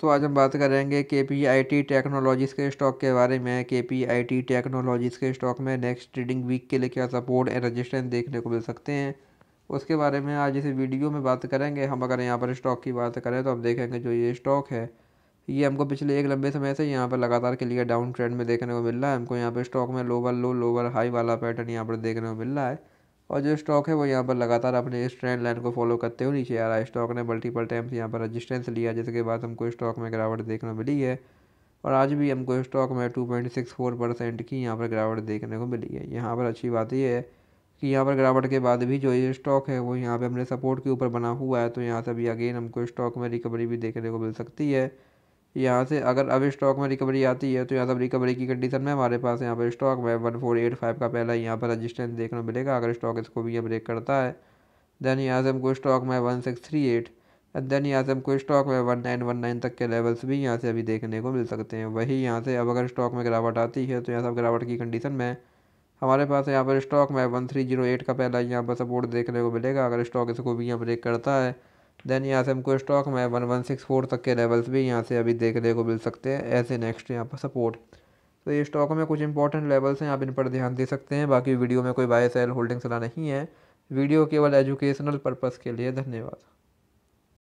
दोस्तों आज हम बात करेंगे के पी आई टी टेक्नोलॉजीज़ के स्टॉक के बारे में के पी आई टी टेक्नोलॉजीज़ के स्टॉक में नेक्स्ट ट्रेडिंग वीक के लिए क्या सपोर्ट एंड रजिस्टेंस देखने को मिल सकते हैं उसके बारे में आज इस वीडियो में बात करेंगे हम अगर यहाँ पर स्टॉक की बात करें तो हम देखेंगे जो ये स्टॉक है ये हमको पिछले एक लंबे समय से यहाँ पर लगातार के लिए डाउन ट्रेंड में देखने को मिल रहा है हमको यहाँ पर स्टॉक में लोवर लो लोवर हाई वाला पैटर्न यहाँ पर देखने को मिल रहा है और जो स्टॉक है वो यहाँ पर लगातार अपने इस ट्रेंड लाइन को फॉलो करते हुए नीचे आ रहा है स्टॉक ने मल्टीपल टाइम्स यहाँ पर रजिस्टेंस लिया जिसके बाद हमको स्टॉक में गिरावट देखने मिली है और आज भी हमको स्टॉक में two point six four percent की यहाँ पर गिरावट देखने को मिली है यहाँ पर अच्छी बात यह है कि यहाँ पर गिरावट के बाद भी जो ये स्टॉक है वो यहाँ पर अपने सपोर्ट के ऊपर बना हुआ है तो यहाँ से भी अगेन हमको स्टॉक में रिकवरी भी देखने को मिल सकती है यहाँ से अगर अब स्टॉक में रिकवरी आती है तो यहाँ सब रिकवरी की कंडीशन में हमारे पास यहाँ पर स्टॉक में वन फोर एट फाइव का पहला यहाँ पर रजिस्टेंस देखने मिलेगा अगर स्टॉक इसको भी यहाँ ब्रेक करता है देन यहाँ से हमको स्टॉक में one six three eight and then यहाँ से हमको स्टॉक में वन नाइन वन नाइन तक के लेवल्स भी यहाँ से अभी देखने को मिल सकते हैं वही यहाँ से अब अगर स्टॉक में गिरावट आती है तो यहाँ सब गिरावट की कंडीशन में हमारे पास यहाँ पर स्टॉक में वन थ्री जीरो एट का पहला यहाँ पर सपोर्ट देखने को मिलेगा अगर स्टॉक इसको भी यहाँ ब्रेक करता है देन यहाँ से हमको स्टॉक में वन वन सिक्स फोर तक के लेवल्स भी यहाँ से अभी देखने को मिल सकते हैं ऐसे नेक्स्ट यहाँ पर सपोर्ट तो ये स्टॉक में कुछ इंपॉर्टेंट लेवल्स हैं आप इन पर ध्यान दे सकते हैं बाकी वीडियो में कोई बाय सेल होल्डिंग सलाह नहीं है वीडियो केवल एजुकेशनल पर्पज़ के लिए धन्यवाद